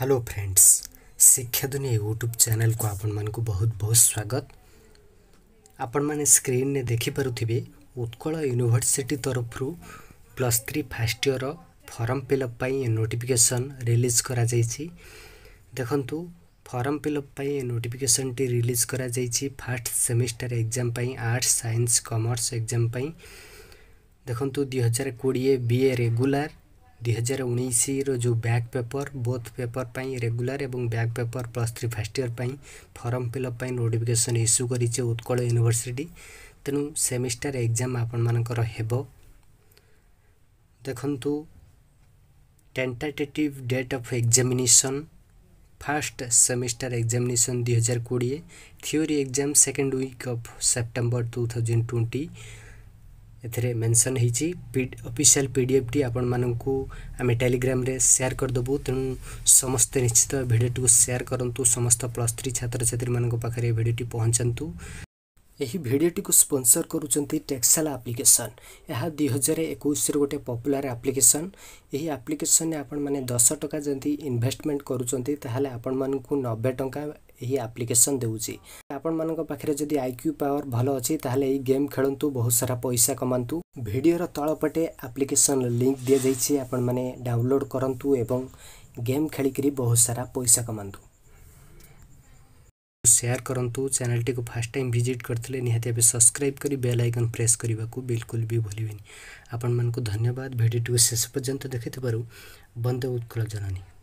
hello friends ଶିକ୍ଷା ଦୁନିଆ YouTube ଚ୍ୟାନେଲ୍କୁ ଆପଣମାନଙ୍କୁ ବହୁତ ବହୁତ ସ୍ୱାଗତ ଆପଣମାନେ ସ୍କ୍ରିନ୍ରେ ଦେଖିପାରୁଥିବେ ଉତ୍କଳ ୟୁନିଭର୍ସିଟି ତରଫରୁ ପ୍ଲସ୍ ଥ୍ରୀ ଫାର୍ଷ୍ଟ ଇୟର୍ର ଫର୍ମ ଫିଲ୍ଅପ୍ ପାଇଁ ନୋଟିଫିକେସନ୍ ରିଲିଜ୍ କରାଯାଇଛି ଦେଖନ୍ତୁ ଫର୍ମ ଫିଲ୍ଅପ୍ ପାଇଁ ନୋଟିଫିକେସନ୍ଟି ରିଲିଜ୍ କରାଯାଇଛି ଫାର୍ଷ୍ଟ ସେମିଷ୍ଟାର ଏକ୍ଜାମ୍ ପାଇଁ ଆର୍ଟ୍ସ ସାଇନ୍ସ କମର୍ସ ଏକ୍ଜାମ୍ ପାଇଁ ଦେଖନ୍ତୁ ଦୁଇହଜାର କୋଡ଼ିଏ ବି ଏ ରେଗୁଲାର ଦୁଇହଜାର ଉଣେଇଶର ଯେଉଁ ବ୍ୟାକ୍ ପେପର୍ ବୋଥ୍ ପେପର୍ ପାଇଁ ରେଗୁଲାର ଏବଂ back paper plus three first year ପାଇଁ ଫର୍ମ ଫିଲ୍ଅପ୍ ପାଇଁ ନୋଟିଫିକେସନ୍ ଇସ୍ୟୁ କରିଛି ଉତ୍କଳ ୟୁନିଭର୍ସିଟି ତେଣୁ ସେମିଷ୍ଟାର ଏକ୍ଜାମ୍ ଆପଣମାନଙ୍କର ହେବ ଦେଖନ୍ତୁ tentative date of examination first semester examination দুই হাজার কোড়িয়ে theory exam second week of September two thousand twenty एथरे मेन्सन हे छि ऑफिशियल पीडीएफ टी आपन मानन आमे टेलीग्राम रे शेयर कर दबो त समस्त निश्चित भिडीओ टू शेयर करंतु समस्त प्लस 3 छात्र छात्र मानन को पाखरे भिडीओ टी पहुचंतु ଏହି ଭିଡ଼ିଓଟିକୁ ସ୍ପନ୍ସର କରୁଛନ୍ତି ଟେକ୍ସାଲା ଆପ୍ଲିକେସନ୍ ଏହା ଦୁଇହଜାର ଏକୋଇଶରେ ଗୋଟେ ପପୁଲାର ଆପ୍ଲିକେସନ୍ ଏହି ଆପ୍ଲିକେସନ୍ରେ ଆପଣମାନେ ଦଶ ଟଙ୍କା ଯଦି ଇନଭେଷ୍ଟମେଣ୍ଟ କରୁଛନ୍ତି ତାହେଲେ ଆପଣମାନଙ୍କୁ ନବେ ଟଙ୍କା ଏହି ଆପ୍ଲିକେସନ୍ ଦେଉଛି ଆପଣମାନଙ୍କ ପାଖରେ ଯଦି ଆଇକ୍ୟୁ ପାୱାର ଭଲ ଅଛି ତାହେଲେ ଏହି ଗେମ୍ ଖେଳନ୍ତୁ ବହୁତ ସାରା ପଇସା କମାନ୍ତୁ ଭିଡ଼ିଓର ତଳପଟେ ଆପ୍ଲିକେସନ୍ ଲିଙ୍କ୍ ଦିଆଯାଇଛି ଆପଣମାନେ ଡାଉନଲୋଡ଼୍ କରନ୍ତୁ ଏବଂ ଗେମ୍ ଖେଳିକରି ବହୁତ ସାରା ପଇସା କମାନ୍ତୁ share channel to first time visit गरि सब्सक्राइब बेल आइकन प्रेस गरेको बेलकुल वि भुल्येन आप्नु धन्यवाद भिडियो टु शेष पर्यन्त देखिथ्यो बन्द उत्कल जननी